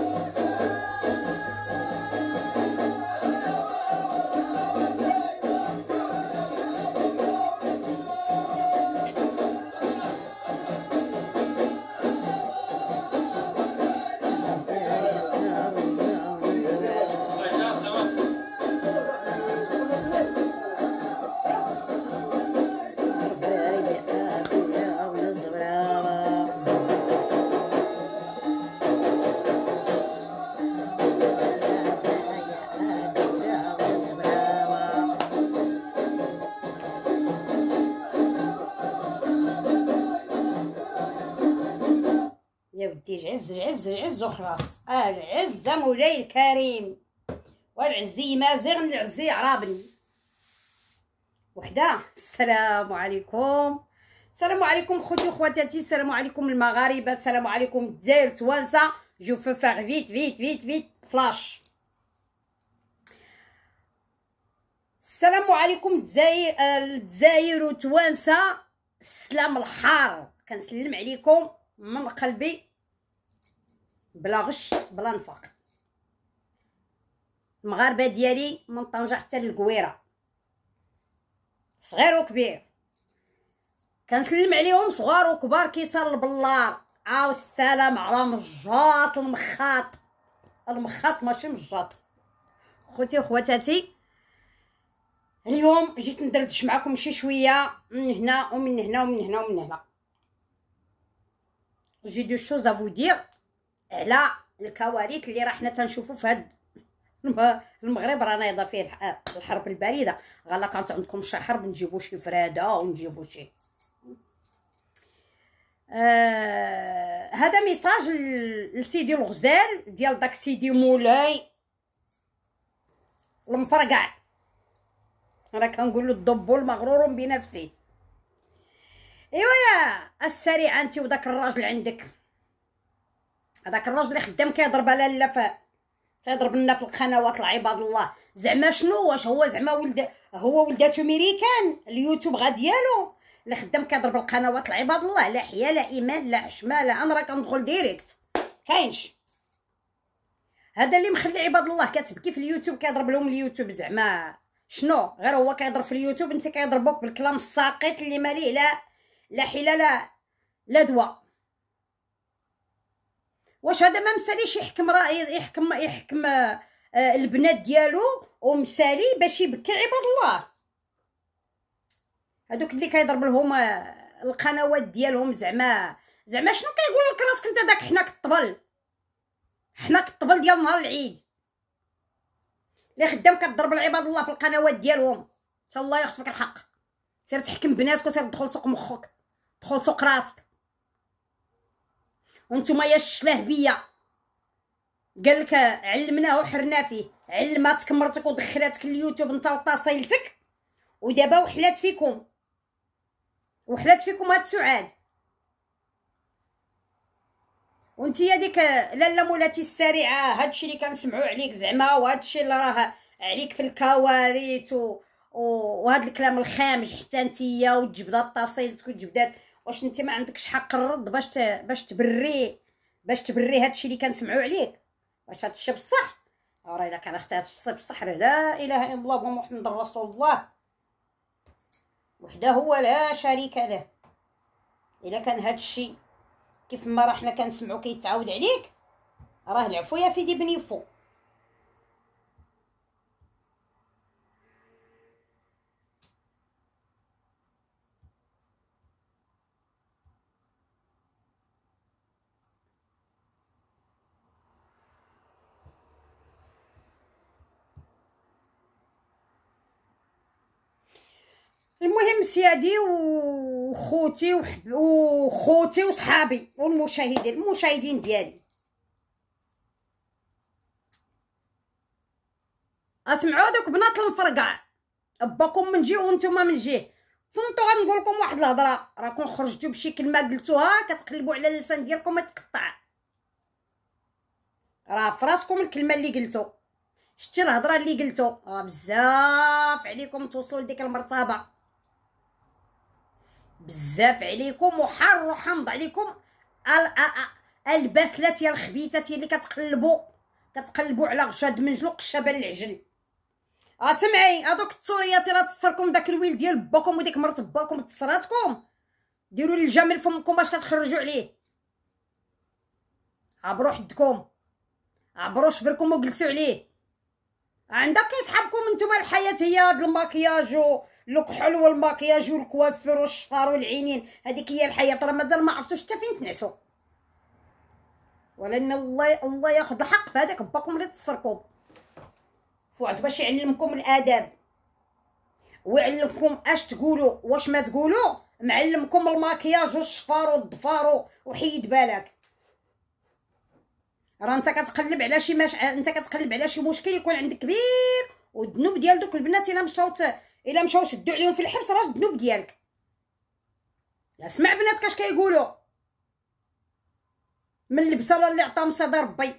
Thank you. الستيج عز العز العز وخلاص اه العز مولاي الكريم والعزي مازغن العزي عرابن وحده السلام عليكم السلام عليكم خوتي وخواتاتي السلام عليكم المغاربه السلام عليكم الجزائر توانسه جو فو فيت فيت فيت فيت فلاش السلام عليكم الجزائر الجزائر وتوانسه السلام الحار كنسلم عليكم من قلبي بلا غش بلا نفاق المغاربه ديالي من طنجه حتى للكويره صغير وكبير كنسلم عليهم صغار وكبار كيصل بالله عاو السلام على مجاط المخاط المخاط ماشي مجاط خوتي وخواتاتي اليوم جيت ندردش معكم شي شويه من هنا ومن هنا ومن هنا ومن هنا جي دو شوز ا فو دير على الكوارث اللي راه حنا تنشوفوا في هاد المغرب رانا يضا فيه الحرب البارده غلا كانت عندكم شي حرب نجيبوا شي فراده ونجيبوا شي آه هذا ميساج لسيدي الغزال ديال داك سيدي مولاي المفرقع راه كنقول له الضب المغرور بنفسي ايوا يا السريع انت وداك الراجل عندك هذاك الراجل اللي خدام كيضرب على ف تيضرب لنا في القنوات العباد الله زعما شنو واش هو زعما ولد هو ولداتو ميريكان اليوتيوب غا ديالو اللي خدام كيضرب القنوات العباد الله لا حياه لا ايمان لا عشمه لا انا راه كندخل ديريكت كاينش هذا اللي مخلي عباد الله كتبكي في اليوتيوب كيضرب لهم اليوتيوب زعما شنو غير هو كيضرب في اليوتيوب انت كيضربوك بالكلام الساقط اللي ماليه لا لا حيله لا لا دواء واش هذا ما مساليش يحكم راي يحكم يحكم آه، البنات ديالو ومسالي باش يبكي عباد الله هذوك اللي كيضرب لهم آه، القنوات ديالهم زعما زعما شنو كيقول لك راسك انت داك حنا كطبل حنا كطبل ديال نهار العيد اللي خدام كضرب العباد الله في القنوات ديالهم ان شاء الله يخصك الحق سير تحكم بناتك وسير دخل سوق مخك دخل سوق راسك وانتم يا بيا قال لك علمناه وحرنا فيه علماتك مرتك ودخلاتك اليوتيوب انت وتصيلتك ودابا وحلات فيكم وحلات فيكم هاد سعاد وانت يا ديك لالا مولاتي السريعه هادشي اللي كنسمعوا عليك زعما وهادشي اللي راه عليك في الكواريت و... وهاد الكلام الخامج حتى انتيا وجبدات طاسيلتك وتجبدات واش انت ما عندكش حق الرد باش باش تبري باش تبري هادشي اللي كنسمعوا عليك واش هادشي بصح آه، راه الا كان اختي هادشي بصح لا اله الا الله محمد رسول الله وحده هو لا شريك له الا كان هادشي كيف ما راه حنا كنسمعو كيتعاود عليك راه العفو يا سيدي بنيفو سيادي وخوتي وخوتي وصحابي والمشاهدين المشاهدين ديالي اسمعوا دوك بنات المفرقع باكم من جهه وانتم من جهه صمتو غنقول لكم واحد الهضره راكم خرجتوا بشي كلمه قلتوها كتقلبوا على اللسان ديالكم تقطع راه فراسكم الكلمه اللي قلتو شتي الهضره اللي قلتو راه بزاف عليكم توصلوا لديك المرتبه بزاف عليكم وحار وحمض عليكم الباسلات يا الخبيثات اللي كتقلبوا كتقلبوا على غشاد منجلو قشابه العجل اسمعي آه، هادوك التوريات اللي تصركم داك الويل ديال باكم وديك مرت باكم تصراتكم ديروا الجمل فمكم باش كتخرجوا عليه عبروا حدكم عبروا شبركم وجلسوا عليه عندك كيسحبكم نتوما الحياه هي هذا الماكياج و لوك حلو الماكياج والكوافير والشفار والعينين هذيك هي الحياه راه مازال ما عرفتوش حتى فين تنعسوا ولكن الله الله ياخذ حق في هذاك باكم اللي تسركم فوعد باش يعلمكم الاداب ويعلمكم اش تقولوا واش ما تقولوا معلمكم الماكياج والشفار والضفار وحيد بالك راه انت كتقلب على شي مش... انت كتقلب على شي مشكل يكون عندك كبير والذنوب ديال دوك البنات الا مشاو الا مشاو شدو عليهم في الحبس راه الذنوب ديالك اسمع بناتك اش كيقولوا من البصله اللي عطاهم صدى ربي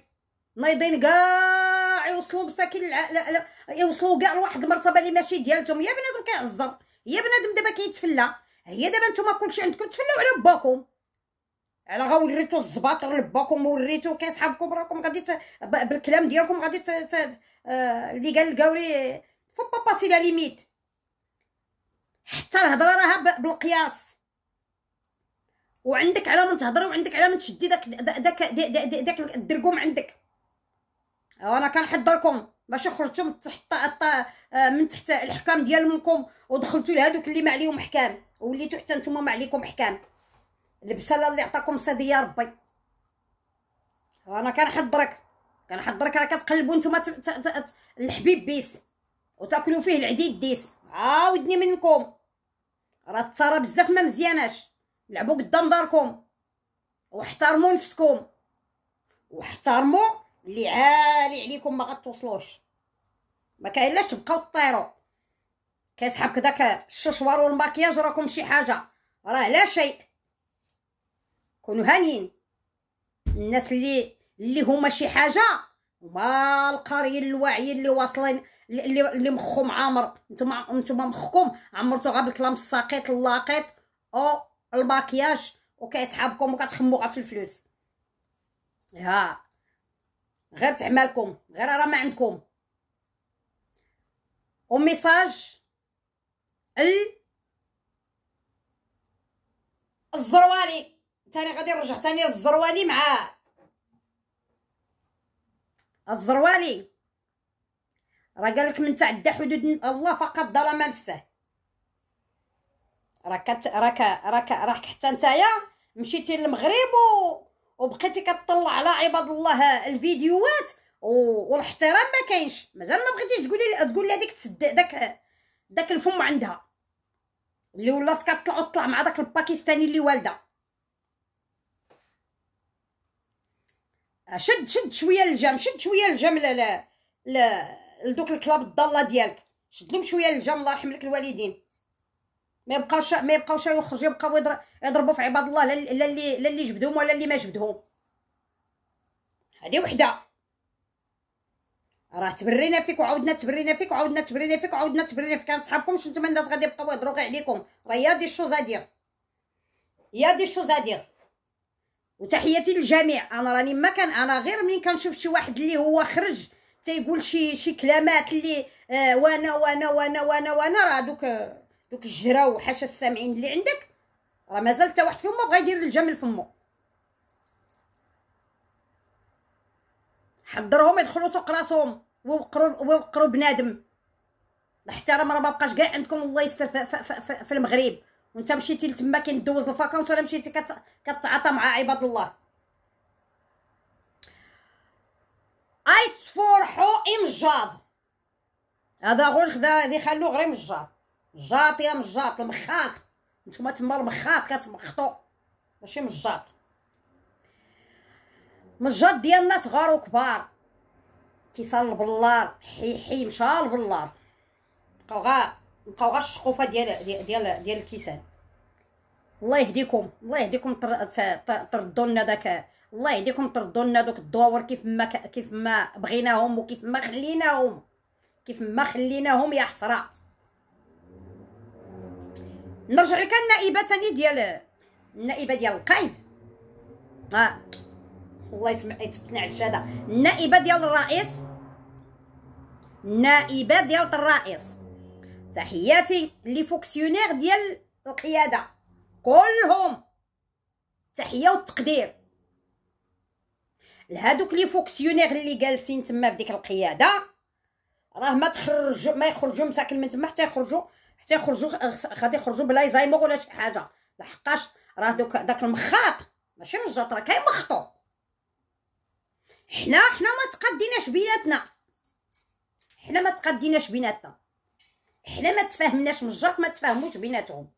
نايضين كاع يوصلوا مساكين الع... لا يوصلوا كاع لواحد المرتبه اللي ماشي ديالتهم يا بنادم كيعزر يا بنادم دابا كيتفلى هي دابا نتوما كلشي عندكم تفلاو على باكم على وريتو الزباطر لباكم وريتو كيصحابكم راكم غادي ت... بالكلام ديالكم غادي ت... ت... آه، اللي قال الكاوري فو با باسي لا ليميت حتى الهضره راها بالقياس وعندك على من تهضري وعندك على من تشدي داك داك داك الدرقوم عندك انا كنحضركم باش خرجتو آه، من تحت من تحت الاحكام ديال منكم ودخلتوا لهذوك اللي ما عليهم احكام وليتو حتى نتوما ما عليكم احكام البسله اللي عطاكم صدي يا ربي انا كنحضرك كنحضرك راه كتقلبوا نتوما الحبيب بيس وتاكلوا فيه العديد ديس عاودني منكم راه الثرى بزاف ما مزياناش لعبوا قدام داركم واحترموا نفسكم واحترموا اللي عالي عليكم ما غتوصلوش ما كاينلاش تبقاو طيروا كيسحب كداك الششوار والماكياج راكم شي حاجه راه لا شيء كونوا هانيين الناس اللي اللي هما شي حاجه هما القاريين الواعيين اللي واصلين اللي اللي مخهم عامر نتوما نتوما مخكم عمرتو غير بالكلام الساقط اللاقط او الماكياج اوكي وكتخمو غير في الفلوس ها غير تعمالكم غير راه ما عندكم وميساج ال الزروالي تاني غادي نرجع تاني الزروالي معاه الزروالي راه قالك من تعدى حدود الله فقط ظلم نفسه راك راك راك راك حتى نتايا مشيتي للمغرب وبقيتي كطلع على عباد الله الفيديوهات والاحترام ما كاينش مازال ما بغيتي تقولي تقول لي هذيك تسد داك داك الفم عندها اللي ولات كطلع وطلع مع داك الباكستاني اللي والده شد شد شويه الجام شد شويه الجام لا لا لدوك الكلاب الضاله ديالك شد لهم شويه الجام الله يرحم لك الوالدين ما يبقاوش ما يبقاوش يخرجوا يبقاو يضربوا في عباد الله لا اللي لا اللي جبدهم ولا اللي ما جبدهم هذه وحده راه تبرينا فيك وعاودنا تبرينا فيك وعاودنا تبرينا فيك وعاودنا تبرينا فيك كانت شنو نتوما الناس غادي يبقاو يهضروا غير عليكم راه يا دي شوز ادير يا دي شوز ادير وتحياتي للجميع انا راني ما كان انا غير ملي كنشوف شي واحد اللي هو خرج تيقول شي شي كلامات اللي آه، وانا وانا وانا وانا وانا راه دوك دوك الجراو حاشا السامعين اللي عندك راه مازال حتى واحد فيهم ما بغا يدير الجمل فمو حضرهم يدخلوا سوق راسهم ويوقروا ويوقروا بنادم الاحترام راه ما بقاش كاع عندكم الله يستر في, في, في, في المغرب وانت مشيتي لتما كندوز الفاكونس ولا مشيتي كتعاطى مع عباد الله اي تفرحوا ام الجاض هذا غير خذا هذه خلوه غير من جاط يا مجاط المخاط نتوما تما المخاط كتمخطو ماشي مجاط مجاط ديال الناس ديالنا صغار وكبار كيصال البلار حي حي مشال بالله بقاو غا بقاو غا الشقوفه ديال ديال ديال, ديال الكيسان الله يهديكم الله يهديكم تردوا لنا داك الله يهديكم تردوا لنا دوك الدواور كيف ما ك... كيف ما بغيناهم وكيف ما خليناهم كيف ما خليناهم يا حسره نرجع لك النائبه ثاني ديال النائبه ديال القايد اه الله يسمع يتبتنا على الشهاده النائبه ديال الرئيس النائبه ديال الرئيس تحياتي لي فوكسيونير ديال القياده كلهم تحيه وتقدير لهادوك لي فوكسيونير اللي جالسين تما في ديك القياده راه ما تخرجوا ما يخرجوا مساكن من تما حتى يخرجوا حتى يخرجوا غادي يخرجوا بلايزايمر ولا شي حاجه لحقاش راه دوك داك المخاط ماشي رجات راه كيمخطو حنا حنا ما تقديناش بيناتنا حنا ما تقديناش بيناتنا حنا ما تفاهمناش مجات ما تفاهموش بيناتهم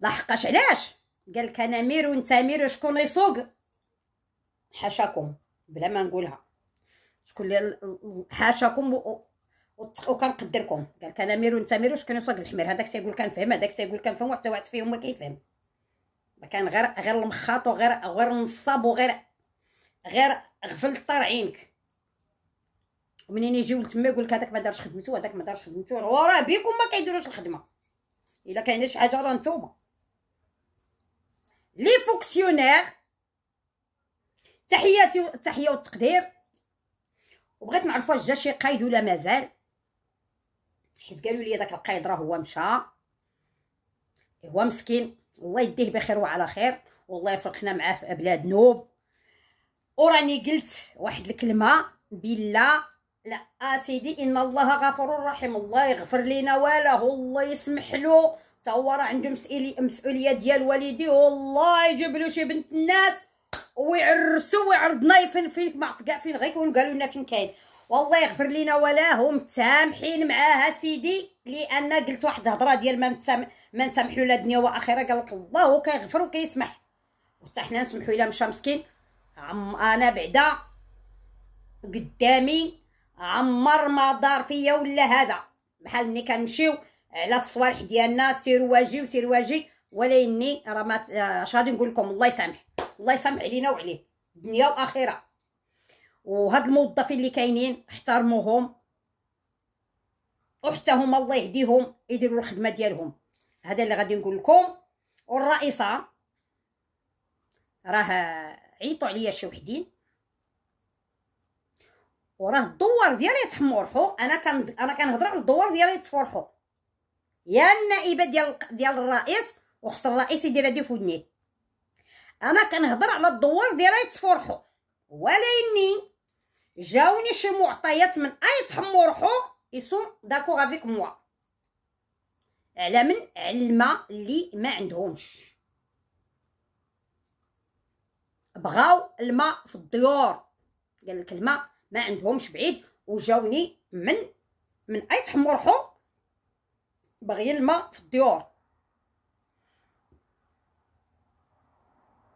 لحقاش علاش قال لك انا مير وانت مير وشكون يسوق حاشاكم بلا ما نقولها شكون اللي حاشاكم وكنقدركم قالك انا ميرو انت ميرو شكون يوصل الحمير هذاك تيقول كنفهم هذاك تيقول كنفهم وحتى واحد فيهم ما كيفهم ما كان غير غير المخاط وغير غير النصاب وغير غير غفل طار عينك ومنين يجيو لتما يقول لك هذاك ما دارش خدمته هذاك ما دارش خدمته وراه بيكم ما كيديروش الخدمه الا كاينه شي حاجه راه نتوما لي فونكسيونير تحياتي التحيه والتقدير وبغيت نعرف واش جا شي قايد ولا مازال حيت قالوا لي داك القايد راه هو مشى هو مسكين الله يديه بخير وعلى خير والله يفرقنا معاه في بلاد نوب وراني قلت واحد الكلمه بالله لا اسيدي ان الله غفور رحيم الله يغفر لينا واله الله يسمح له تا هو راه عنده مسؤوليه مسؤوليه ديال والديه والله يجيب له شي بنت الناس ويعرسوا ويعرض فين فين ما عرف كاع فين غيكون قالوا لنا فين كاين والله يغفر لينا ولاهم متسامحين معاها سيدي لان قلت واحد الهضره ديال ما ما نسامحوا لا دنيا واخره قال لك الله كيغفر وكيسمح وحتى حنا نسمحوا الا مشى مسكين عم انا بعدا قدامي عمر ما دار فيا ولا هذا بحال ملي كنمشيو على الصوالح ديالنا سير واجي وسير واجي ولا اني راه ما اش آه، غادي نقول لكم الله يسامح الله يسامح علينا وعليه الدنيا والاخره وهاد الموظفين اللي كاينين احترموهم وحتى هما الله يهديهم يديروا الخدمه ديالهم هذا اللي غادي نقول لكم والرئيسه راه عيطوا عليا شي وحدين وراه الدوار ديالي تحمرحو انا كان انا كنهضر على الدوار ديالي تفرحو يا النائبه ديال ديال الرئيس وخص الرئيس يدير هادي في ودنيه انا كنهضر على الدوار ديال يتفرحوا ولا اني جاوني شي معطيات من ايت روحو يسوم داكوغ افيك موا على من على اللي ما عندهمش بغاو الماء في الديور قال لك الماء ما عندهمش بعيد وجاوني من من ايت روحو باغيين الماء في الديور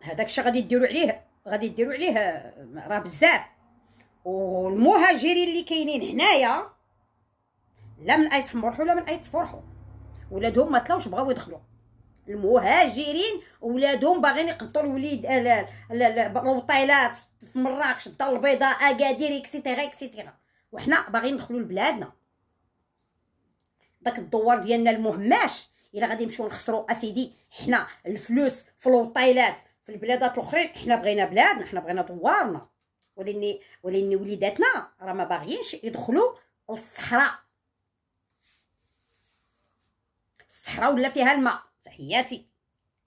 هذاك الشيء غادي ديروا عليه غادي ديروا عليه آه، راه بزاف والمهاجرين اللي كاينين هنايا لا من اي تحمرحوا ولا من اي تفرحوا ولادهم ما طلعوش بغاو يدخلوا المهاجرين ولادهم باغيين يقبطوا الوليد آه، الوطيلات في مراكش الدار البيضاء اكادير اكسيتيرا اكسيتيرا وحنا باغيين ندخلوا لبلادنا داك الدوار ديالنا المهماش الا غادي نمشيو نخسروا اسيدي حنا الفلوس في الوطيلات في البلادات الاخرين حنا بغينا بلادنا حنا بغينا دوارنا وليني وليني وليداتنا راه ما باغيينش يدخلوا للصحراء الصحراء ولا فيها الماء تحياتي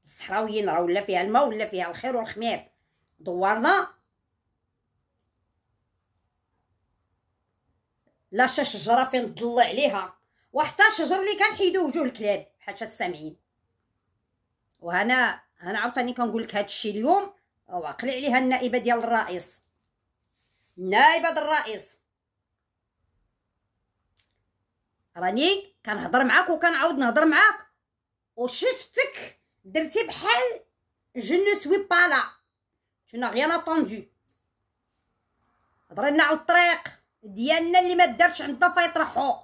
الصحراويين راه ولا فيها الماء ولا فيها الخير والخمير دوارنا لا شي شجره فين تضل عليها وحتى شجر اللي كنحيدو وجوه الكلاب حتى السامعين وهنا انا عاوتاني كنقول لك هذا الشيء اليوم وعقلي عليها النائبه ديال الرئيس نائبه الرئيس راني كنهضر معاك وكنعاود نهضر معاك وشفتك درتي بحال جو نو سوي با لا تو نا غيان هضرنا على الطريق ديالنا اللي ما دارتش عندها فيطرحو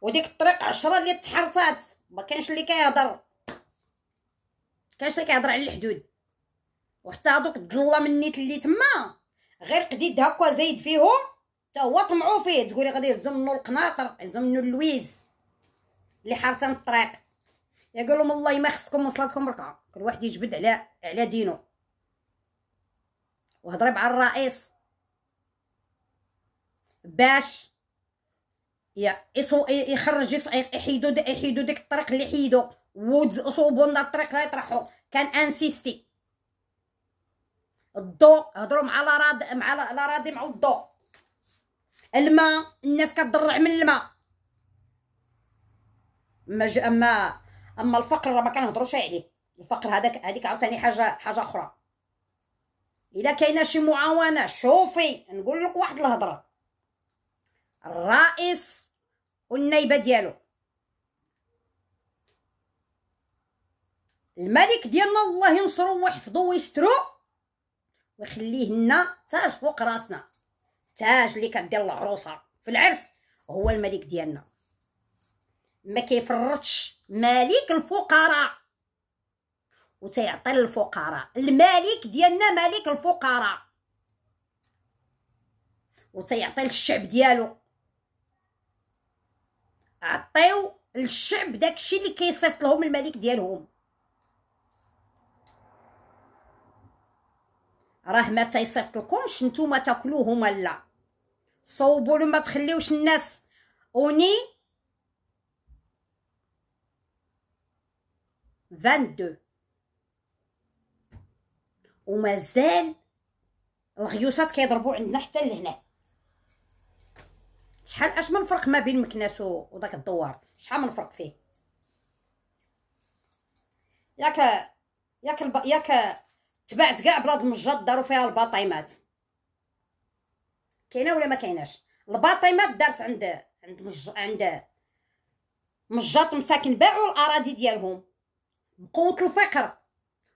وديك الطريق عشرة اللي تحرطات ما كانش اللي كيهضر كان شتا كيهضر على الحدود وحتى هذوك الضله النيت اللي تما غير قديد هكا زايد فيهم حتى هو طمعوا فيه تقولي غادي يهزو منو القناطر يهزو منو اللويز اللي حارتان الطريق يا قالهم والله ما خصكم وصلاتكم ركعه كل واحد يجبد على على دينه وهضري مع الرئيس باش يا يخرج يحيدو يحيدو ديك الطريق اللي حيدو وصوبوا لنا الطريق لا يطرحوا كان انسيستي الضوء هضروا مع لا راضي مع لا راضي مع الضوء الماء الناس كتضرع من الماء اما اما اما الفقر راه ما كنهضروش عليه الفقر هذاك هذيك عاوتاني حاجه حاجه اخرى الا كاينه شي معاونه شوفي نقول لك واحد الهضره الرئيس والنايبه ديالو الملك ديالنا الله ينصرو ويحفظو ويسترو ويخليه لنا تاج فوق راسنا التاج اللي كدير العروسه في العرس هو الملك ديالنا ما كيفرطش ملك الفقراء وتيعطي للفقراء الملك ديالنا ملك الفقراء وتيعطي للشعب ديالو عطيو للشعب داكشي اللي كيصيفط لهم الملك ديالهم راه ما تيصيفط لكمش نتوما تاكلوه لا صوبوا له ما تخليوش الناس اوني 22 ومازال الغيوسات كيضربوا عندنا حتى لهنا شحال اش من فرق ما بين مكناس وداك الدوار شحال من فرق فيه ياك ياك ياك تباعت كاع بلاد المجات داروا فيها الباطيمات كاينه ولا ما كايناش الباطيمات دارت عند عند مج... عند مجات مساكن باعوا الاراضي ديالهم بقوه الفقر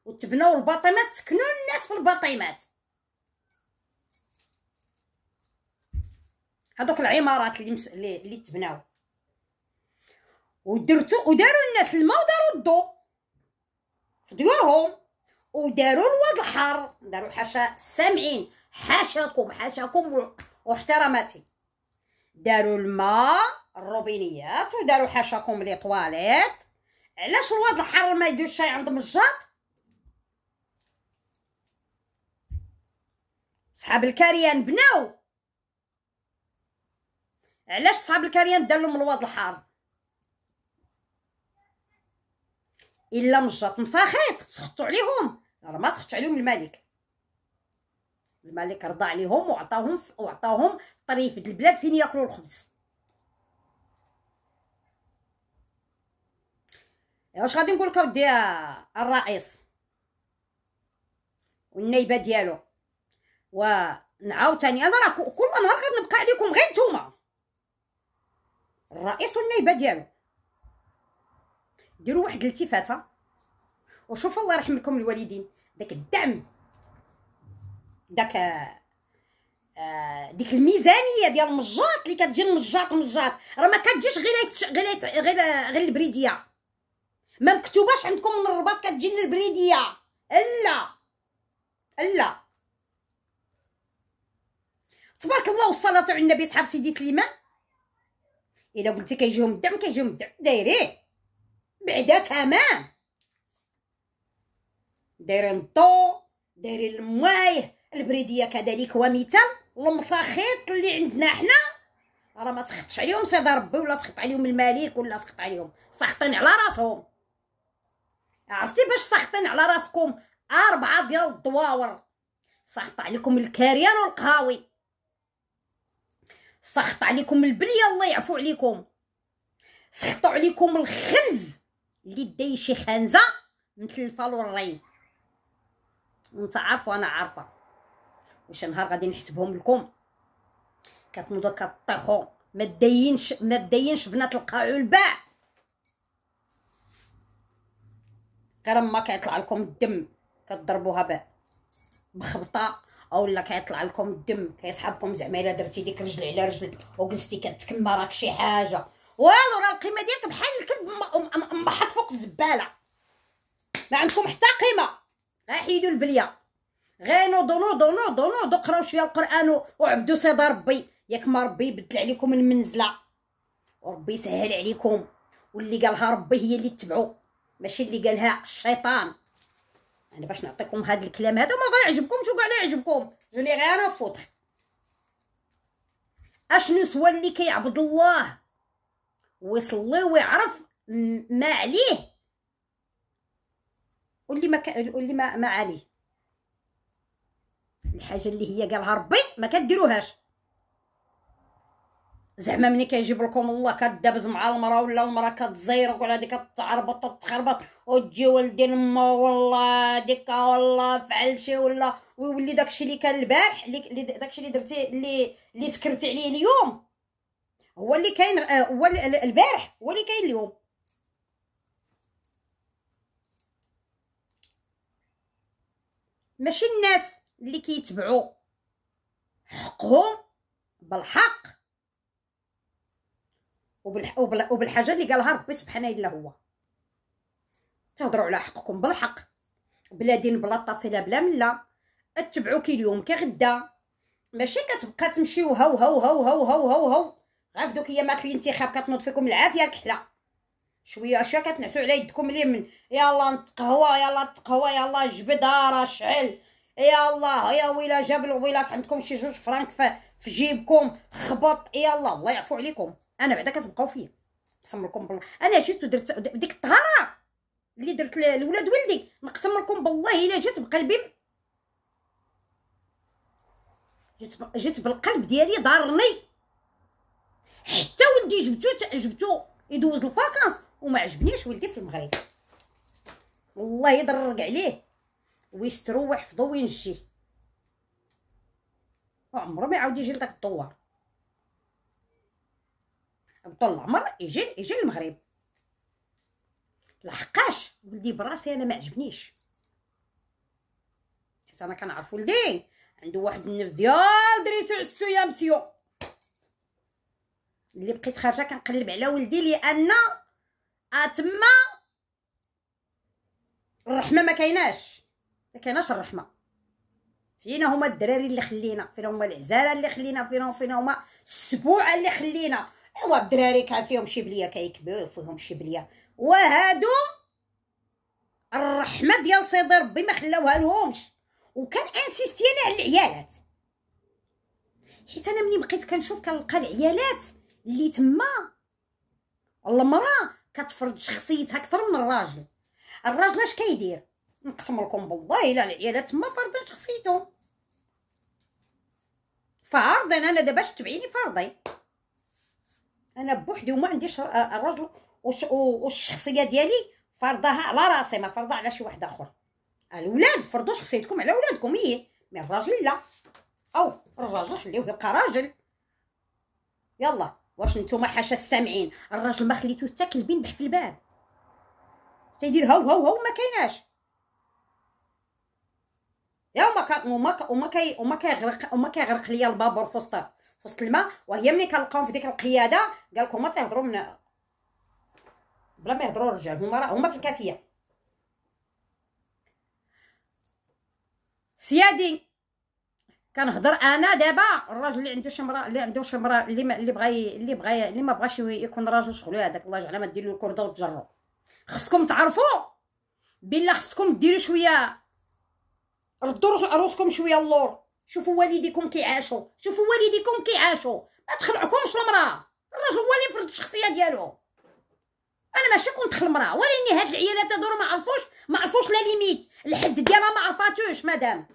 وتبناو الباطيمات سكنوا الناس في الباطيمات هذوك العمارات اللي مس... اللي, اللي تبناو ودرتو وداروا الناس الماء وداروا الضو في ديورهم وداروا الحار داروا حاشا سامعين حاشاكم حاشاكم واحتراماتي داروا الماء الروبينيات وداروا حاشاكم لي طواليت علاش الواد الحر ما يدوش شاي عند مجاط صحاب الكاريان بناو علاش صحاب الكاريان دار لهم الواد الحار الا مجاط مساخيط سخطوا عليهم راه ما عليهم الملك الملك رضى عليهم وعطاهم وعطاهم طريف د البلاد فين ياكلوا الخبز إيه، واش غادي نقول لك اودي الرئيس والنايبه ديالو ونعاود ثاني انا راه كل نهار غنبقى عليكم غير نتوما الرئيس والنايبه ديالو ديروا واحد الالتفاته وشوف الله يرحم لكم الوالدين داك الدعم داك آه، ديك الميزانيه ديال المجاط اللي كتجي المجاط مجاط راه ما كتجيش غير غير غير غير البريديه ما مكتوباش عندكم من الرباط كتجي للبريديه الا الا تبارك الله والصلاه على النبي صحاب سيدي سليمان الا قلتي كيجيهم الدعم كيجيهم الدعم دايريه بعدا كمان دايرين الطو دايرين المايه البريديه كذلك ومثال المصاخيط اللي عندنا حنا راه ما سخطش عليهم سيد ربي ولا سخط عليهم الملك ولا سخط عليهم ساخطين على راسهم عرفتي باش ساخطين على راسكم اربعه ديال الدواور ساخط عليكم الكاريان والقهاوي سخط عليكم البليه الله يعفو عليكم سخطوا عليكم الخنز اللي داي شي خنزه مثل الفالورين وانت عارف انا عارفه واش نهار غادي نحسبهم لكم كتنوضوا كطيحوا ما داينش ما داينش بنات القاعو الباع غير ما كيطلع لكم الدم كضربوها ب بخبطه اولا كيطلع لكم الدم كيسحبكم زعما الا درتي ديك رجل على رجل وقلتي كتكمى راك شي حاجه والو راه القيمه ديالك بحال الكلب محط فوق الزباله ما عندكم حتى قيمه احيدوا البليه غينو دونو دونو دونو دو قراو شويه القران وعبدوا سيد ربي ياك ما ربي يبدل عليكم المنزله وربي يسهل عليكم واللي قالها ربي هي اللي تبعو ماشي اللي قالها الشيطان انا باش نعطيكم هذا الكلام هذا ما غيعجبكمش وكاع لا يعجبكم جوني غير فوطخ اشنو سوا اللي كيعبد الله ويصلي ويعرف ما عليه واللي ما ك... واللي ما, ما عليه الحاجه اللي هي قالها ربي ما كديروهاش زعما ملي كيجيب لكم الله كدبز مع المراه ولا المراه كتزير ولا هذيك كتعربط وتخربط وتجي ولدي لما والله ديك والله فعل شي ولا ويولي داكشي اللي كان البارح اللي داكشي اللي درتي اللي اللي سكرتي عليه اليوم هو اللي كاين آه، هو البارح هو اللي كاين اليوم ماشي الناس اللي كيتبعوا حقهم بالحق وبالحاجه اللي قالها ربي سبحانه الا هو تهضروا على حقكم بالحق بلا دين بلا تصيله بلا مله اتبعوك اليوم كغدا ماشي كتبقى تمشيو هاو هاو هاو هاو هاو هاو هاو غير دوك ايامات الانتخاب كتنوض فيكم العافيه الكحله شويه اشياء كتنعسوا على يدكم اليمين يلا نتقهوى يلا نتقهوى يلا جبدها آه، راه شعل يلا يا ويلا جاب الويلات عندكم شي جوج فرانك في جيبكم خبط يلا الله يعفو عليكم انا بعدا كتبقاو فيا نقسم لكم بالله انا جيت ودرت ديك الطهاره اللي درت لولاد ولدي نقسم لكم بالله الا جات بقلبي جات جات بالقلب ديالي ضارني حتى ولدي جبتو جبتو يدوز الفاكانس وما عجبنيش ولدي في المغرب والله يضرق عليه ويسترو ويحفظو وينجيه وعمرو ما يعاود يجي لذاك الدوار طول العمر يجي يجي المغرب لحقاش ولدي براسي انا ما عجبنيش حيت انا كنعرف ولدي عنده واحد النفس ديال دريسو عسو يا مسيو اللي بقيت خارجه كنقلب على ولدي لان تما الرحمه ما كايناش ما كايناش الرحمه فينا هما الدراري اللي خلينا فينا هما العزاله اللي خلينا فينا فينا هما السبوعه اللي خلينا ايوا الدراري كان فيهم شي بليه كيكبروا فيهم شي بليه وهادو الرحمه ديال سيدي ربي ما خلاوها لهمش وكان انسيستي على العيالات حيت انا ملي بقيت كنشوف كنلقى العيالات اللي تما المراه كتفرض شخصيتها اكثر من الراجل الراجل اش كيدير نقسم لكم بالله الا العيالات تما فرضا شخصيتهم فارضا انا دابا باش تبعيني فرضي انا بوحدي وما عنديش الراجل والشخصيه ديالي فرضها على راسي ما فرضها على شي واحد اخر الولاد فرضوا شخصيتكم على ولادكم هي إيه. مي الراجل لا او الراجل خليوه يبقى راجل يلا واش نتوما حاشا السامعين الراجل ما خليتو حتى كلب ينبح في الباب تيدير هاو هاو هاو ما كايناش يا وما وما وما كي وما كيغرق وما كيغرق ليا البابور في وسط في وسط الماء وهي ملي كنلقاهم في ديك القياده قال لكم ما تهضروا من بلا ما يهضروا الرجال هما راه هما في الكافيه سيادي كنهضر انا دابا الراجل اللي عنده شي امراه اللي عنده شي امراه اللي ما اللي بغى اللي بغا اللي ما بغاش يكون راجل شغلو هذاك الله يجعلها ما دير له الكرده وتجرو خصكم تعرفوا بلا خصكم ديروا شويه ردوا راسكم شويه اللور شوفوا والديكم كيعاشوا شوفوا والديكم كيعاشوا ما تخلعكمش المراه الراجل هو اللي فرض الشخصيه ديالو انا ماشي خل المراه ولكن هاد العيالات هادو ما عرفوش ما عرفوش لا ليميت الحد ديالها ما عرفاتوش مدام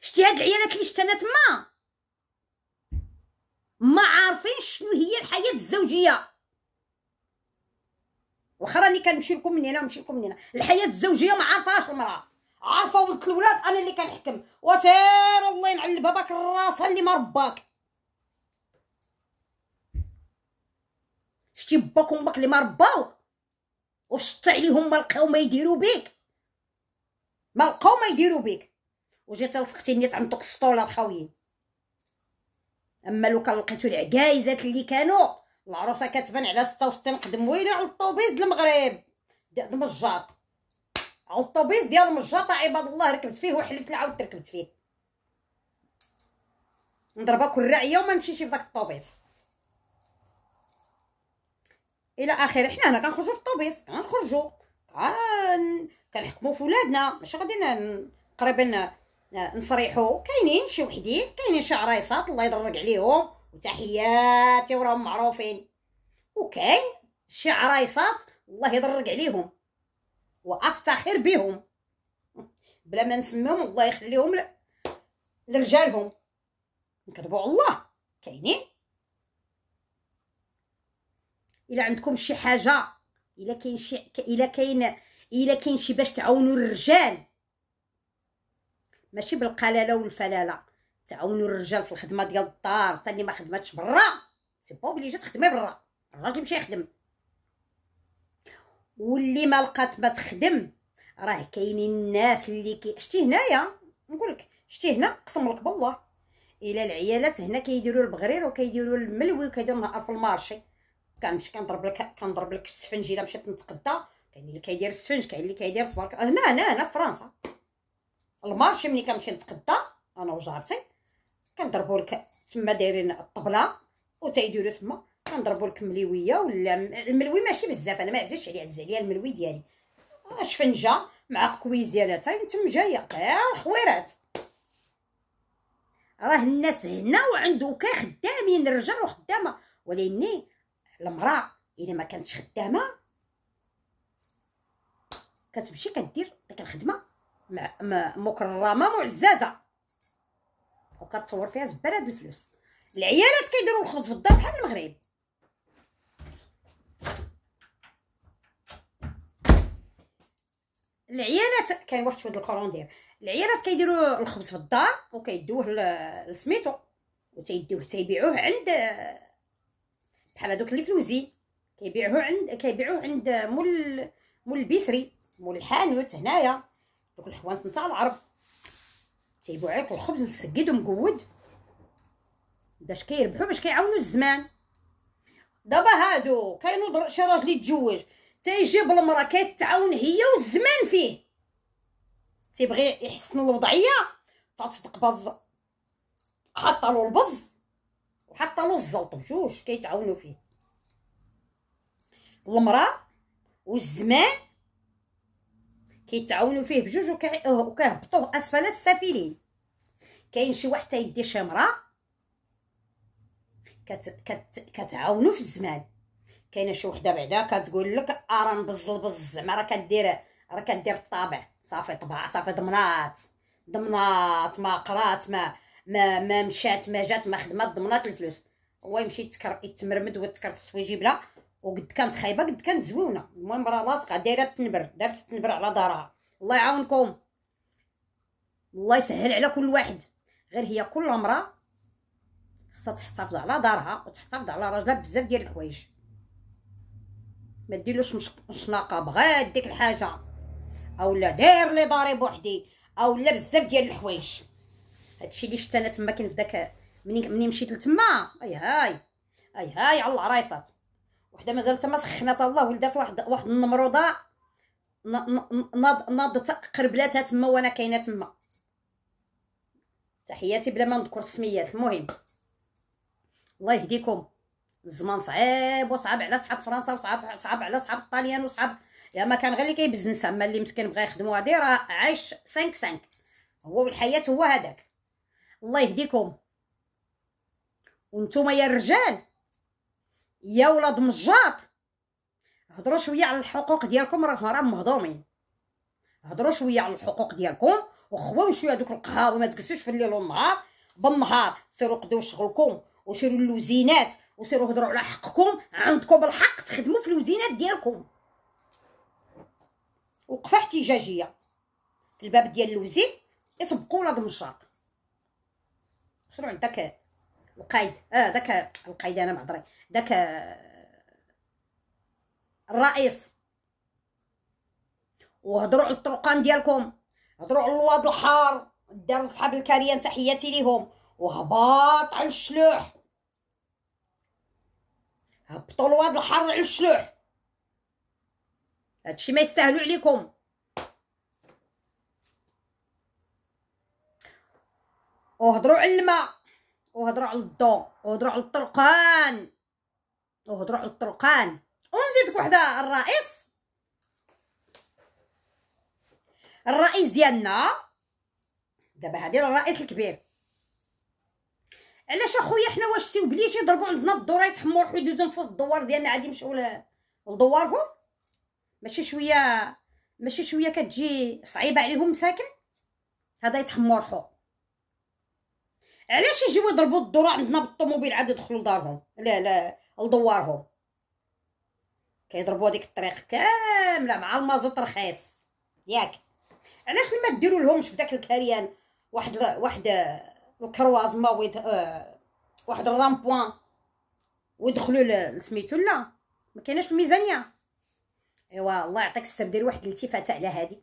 شتي هاد العيالات اللي شتا انا تما ما عارفين شنو هي الحياه الزوجيه واخا راني كنمشي لكم من هنا ونمشي لكم من هنا الحياه الزوجيه ما عارفاهاش المراه عارفه ولد الولاد انا اللي كنحكم وسير الله ينعل باك الراسه اللي ما رباك شتي باك وماك اللي ما رباوك وشت عليهم ما لقاو ما يديروا بيك ما لقاو ما يديروا بيك وجيت لصقتي نيت عند دوك السطوله الخاويين اما لو كان لقيتو العكايزات اللي كانوا العروسه كتبان على 66 قدم ويلي على الطوبيس ديال المغرب ديال مجاط على الطوبيس ديال المجاط عباد الله ركبت فيه وحلفت عاودت ركبت فيه نضربها كل رعيه وما نمشيش في داك الطوبيس الى اخره حنا هنا كنخرجوا في الطوبيس كنخرجوا كنحكموا في ولادنا ماشي غادي قريبا نصريحو كاينين شي وحدين كاينين شي عرايصات الله يضرك عليهم وتحياتي وراهم معروفين وكاين شي عرايصات الله يضرك عليهم وافتخر بهم بلا ما نسميهم الله يخليهم لرجالهم نكذبوا على الله كاينين الا عندكم شي حاجه الا كاين شي الا كاين الا كاين شي باش تعاونوا الرجال ماشي بالقلاله والفلاله تعاونوا الرجال في الخدمه ديال الدار حتى اللي ما خدماتش برا سي با بلي تخدمي برا الراجل مشى يخدم واللي ما لقات ما تخدم راه كاينين الناس اللي كي شتي هنايا نقول لك شتي هنا قسم لك بالله الى العيالات هنا كيديروا البغرير وكيديروا الملوي وكيديروا نهار في المارشي كنمشي كنضرب لك كنضرب لك السفنج الا مشيت نتقدى كاين اللي كيدير السفنج كاين اللي كيدير تبارك هنا هنا هنا في فرنسا المارشي ملي كنمشي نتقدا انا وجارتي كنضربوا لك تما دايرين الطبله وتيديروا تما كنضربوا لك مليويه ولا الملوي ماشي بزاف انا ما عزيتش عليه عز عليا الملوي ديالي شفنجه مع قكويز ديالها تا تم جايه تا خويرات راه الناس هنا وعندو كخدامين الرجال وخدامه وليني المراه الا ما كانتش خدامه كتمشي كدير ديك الخدمه مكرمه معززه وكتصور فيها زباله هاد الفلوس العيالات كيديروا الخبز في الدار بحال المغرب العيالات كاين واحد شويه الكروندير العيالات كيديروا الخبز في الدار وكيدوه لسميتو وتيديوه تيبيعوه عند بحال هذوك اللي فلوزي كيبيعوه عند كيبيعوه عند مول مول البيسري مول الحانوت هنايا دوك الحوانت نتاع العرب تيبو عليك الخبز مسكد ومقود باش كيربحو باش كيعاونو الزمان دابا هادو كاينو شي راجل يتزوج تيجيب المرا كتعاون هي والزمان فيه تيبغي يحسن الوضعيه تصدق بز حاطه له البز وحاطه له الزلط بجوج كيتعاونوا فيه المرا والزمان كيتعاونوا فيه بجوج آه، وكيهبطوه اسفل السافلين كاين شي واحد تيدي شي مراه كت كت كتعاونوا في الزمان كاينه شي وحده بعدا كتقول لك ارا نبزل بز زعما راه كدير راه كدير الطابع صافي طبع صافي ضمنات ضمنات ما قرات ما ما ما مشات ما جات ما خدمات ضمنات الفلوس هو يمشي يتكر يتمرمد ويتكرفس ويجيب لها وقد كانت خايبه قد كانت زوينه المهم راه لاصقه دايره التنبر دارت التنبر على دارها الله يعاونكم الله يسهل على كل واحد غير هي كل امراه خاصها تحتفظ على دارها وتحتفظ على راجلها بزاف ديال الحوايج ما ديرلوش مشناقه بغات ديك الحاجه اولا داير لي داري بوحدي اولا بزاف ديال الحوايج هادشي اللي شفت انا تما كاين في داك منين مشيت لتما اي هاي اي هاي على العرايصات وحده مازال تما سخنا تا الله ولدات واحد واحد النمروضه ناض ناضت قربلاتها تما وانا كاينه تما تحياتي بلا ما نذكر السميات المهم الله يهديكم الزمان صعيب وصعب على صحاب فرنسا وصعب صعب على صحاب الطاليان وصعب يا ما كان غير اللي كيبزنس اما اللي مسكين بغا يخدمو هادي راه عايش 5 5 هو والحياه هو هذاك الله يهديكم وانتم يا رجال يا ولاد مجاط هضروا شويه على الحقوق ديالكم راه راهم مهضومين هضروا شويه على الحقوق ديالكم وخواو شويه دوك القهاوي ما تجلسوش في الليل والنهار بالنهار سيروا قدوا شغلكم وشيروا اللوزينات وسيروا هضروا على حقكم عندكم الحق تخدموا في اللوزينات ديالكم وقفه احتجاجيه في الباب ديال اللوزين يسبقوا ولاد مجاط شنو عندك القايد اه داك القايد انا معذره داك الرئيس وهضروا على الطرقان ديالكم هضروا على الواد الحار دار صحاب الكاريان تحياتي ليهم وهباط على الشلوح هبطوا الواد الحار على الشلوح هادشي ما يستاهلو عليكم وهضروا على الماء وهضروا على الضو وهضروا على الطرقان وهضروا على الطرقان ونزيدك وحده الرئيس الرئيس ديالنا دابا هادي الرئيس الكبير علاش اخويا حنا واش سيو بليش يضربوا عندنا الدورات يتحمر حدودهم في وسط الدوار ديالنا عاد يمشيو لدوارهم ماشي شويه ماشي شويه كتجي صعيبه عليهم مساكن هذا يتحمر حو علاش يجيو يضربوا الدور عندنا بالطوموبيل عاد يدخلوا لدارهم لا لا لدوارهم كيضربوا هذيك الطريق كامله مع المازوط رخيص ياك علاش ما ديروا لهمش في داك واحد ل... واحد آه، الكرواز ما ويد آه، واحد الرامبوان ويدخلوا لسميتو لا ما كايناش الميزانيه ايوا الله يعطيك السر دير واحد الالتفاته على هادي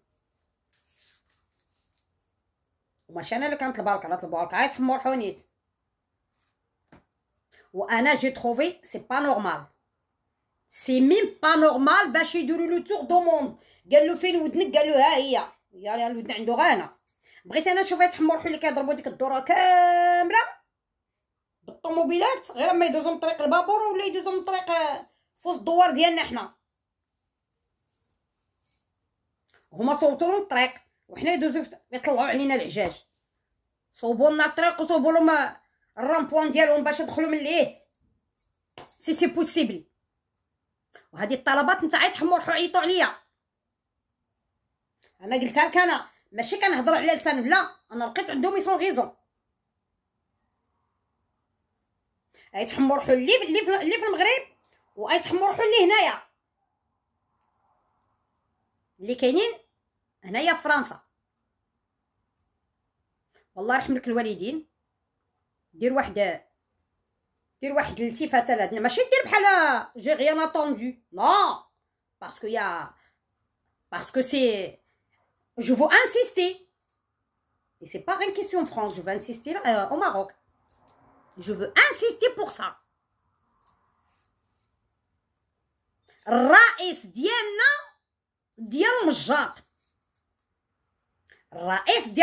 وماشي انا اللي كانت البالكه انا طلبوها عيط حمور حونيت وانا جي تروفي سي با نورمال سي ميم با نورمال باش يديروا لو تور موند قال له فين ودنك قال له ها هي يا الودن عنده غانا بغيت انا نشوف هاد حمورحو اللي كيضربوا ديك الدوره كامله بالطوموبيلات غير ما يدوزو من طريق البابور ولا يدوزو من طريق فوس الدوار ديالنا حنا هما صوتوا لهم الطريق وحنا يدوزو يطلعوا علينا العجاج صوبوا لنا الطريق وصوبوا لهم الرامبوان ديالهم باش يدخلوا من ليه سي سي بوسيبل وهذه الطلبات نتاعي روحو عيطو عليا انا قلتها لك انا ماشي كنهضروا على لسان لا انا لقيت عندهم يسون غيزون ايتحمو روحو اللي في اللي في المغرب وايتحمو روحو اللي هنايا اللي كاينين هنايا في فرنسا والله يرحم لك الوالدين j'ai rien attendu non parce que ya parce que c'est je veux insister et c'est pas une question france je veux insister euh, au maroc je veux insister pour ça le rais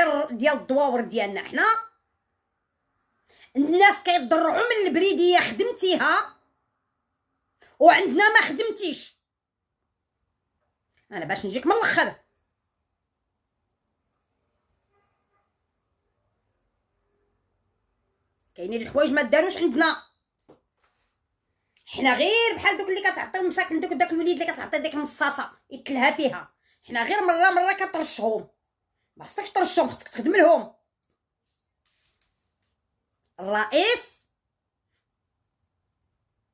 Raes le الناس كيتضرعوا من البريديه خدمتيها وعندنا ما خدمتيش انا باش نجيك من الاخر كاينين الحوايج ما داروش عندنا حنا غير بحال دوك اللي كتعطيو مساكن دوك داك الوليد اللي كتعطي ديك المصاصه يتلهى فيها حنا غير مره مره كترشهم ما خصكش ترشهم خصك تخدم لهم الرئيس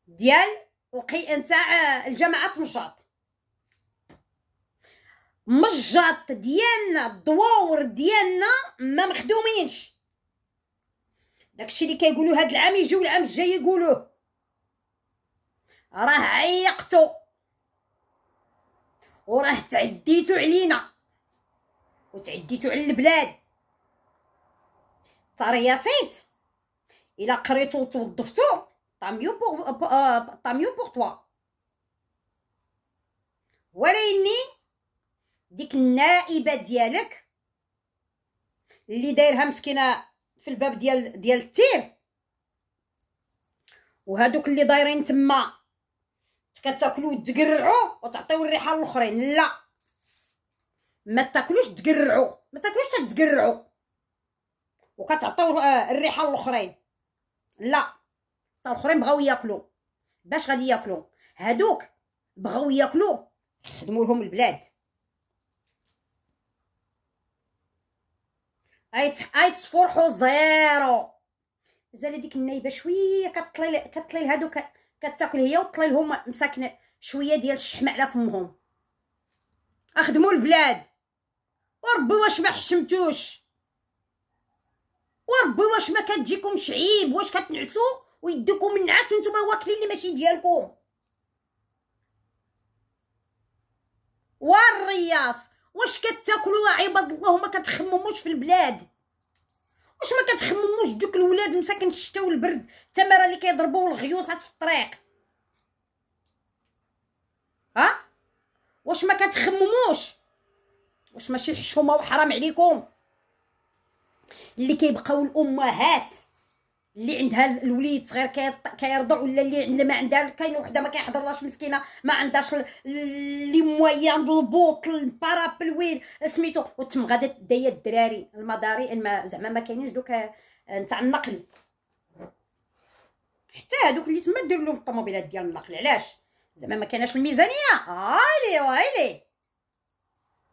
ديال القي نتاع الجامعه مجاط مجاط ديالنا الدواور ديالنا ما مخدومينش داكشي اللي كيقولوا هاد العام يجيو العام الجاي يقولوه راه عيقتو وراه تعديتو علينا وتعديتو على البلاد سيت الا قريتو وتوظفتو طاميو بوغ طاميو بوغ توا وريني ديك النائبه ديالك اللي دايرها مسكينه في الباب ديال ديال التير وهادوك اللي دايرين تما كتاكلو وتقرعو وتعطيو الريحه للاخرين لا ما تاكلوش تقرعو ما تاكلوش تقرعو وكتعطيو آه، الريحه للاخرين لا حتى الاخرين بغاو ياكلوا باش غادي ياكلوا هادوك بغاو ياكلوا خدموا لهم البلاد ايت ايت فرحو زيرو مازال ديك النايبه شويه كطلي كطلي لهادوك كتاكل هي وطلي لهم مساكن شويه ديال الشحمه على فمهم اخدموا البلاد وربي واش ما حشمتوش وربي واش ما كتجيكم شعيب واش كتنعسوا ويديكم النعاس وانتم واكلين اللي ماشي ديالكم والرياس واش كتاكلوا عباد الله وما كتخمموش في البلاد واش ما كتخمموش دوك الولاد مساكن الشتا والبرد التمره اللي كيضربوا الغيوط في الطريق ها واش ما كتخمموش واش ماشي حشومه وحرام عليكم اللي كيبقاو الامهات اللي عندها الوليد صغير كيرضع ولا اللي عندها ما عندها كاين وحده ما كيحضرلاش مسكينه ما عندهاش لي مويان البوط البارابل وين سميتو وتم غادا دايا الدراري المداري ما زعما ما كاينينش دوك آه، نتاع النقل حتى هادوك اللي تما دير لهم الطوموبيلات ديال النقل علاش زعما ما كاناش الميزانيه هايلي آه، هايلي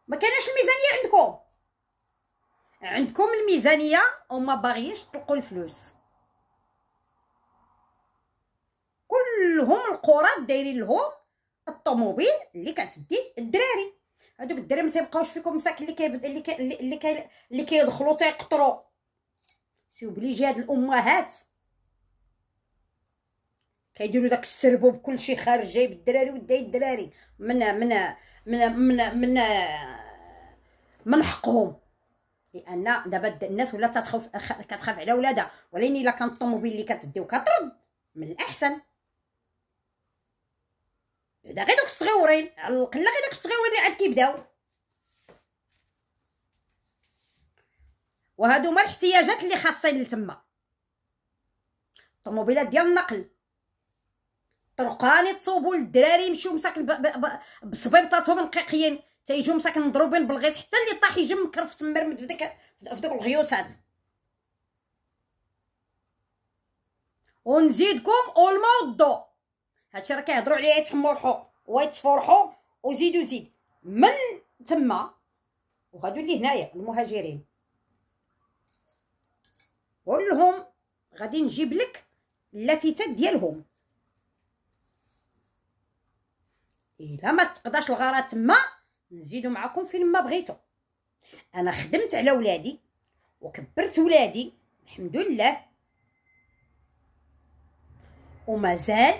ما كاناش الميزانيه عندكم عندكم الميزانيه وما باغيينش تطلقوا الفلوس كلهم القرى دايرين لهم الطوموبيل اللي كتدي الدراري هادوك الدراري ما تيبقاوش فيكم مساك اللي كي اللي كي اللي كي اللي كيدخلوا تيقطروا سيو بلي هاد الامهات كيديروا داك السربو بكلشي خارج جايب الدراري وداي الدراري من من من من من, من, من حقهم لان دابا الناس ولات تخوف كتخاف على ولادها ولكن الا كان الطوموبيل اللي كتديو كترد من الاحسن دا غير دوك الصغيورين على القله غير دوك الصغيورين اللي عاد كيبداو وهادو هما الاحتياجات اللي خاصين لتما الطوموبيلات ديال النقل طرقاني تصوبوا للدراري يمشيو مساك بصبيبطاتهم نقيقيين تيجيو مساكن مضروبين بالغيط حتى اللي طاح يجي مكرف مرمد في داك في داك الغيوصات ونزيدكم اول والضو هادشي راه كيهضروا عليه يتحمرحو ويتفرحو وزيدو زيد من تما وهادو اللي هنايا المهاجرين قول لهم غادي نجيب لك اللافتات ديالهم الا إيه ما تقداش الغرض تما نزيدو معكم فين ما بغيتو انا خدمت على ولادي وكبرت ولادي الحمد لله ومازال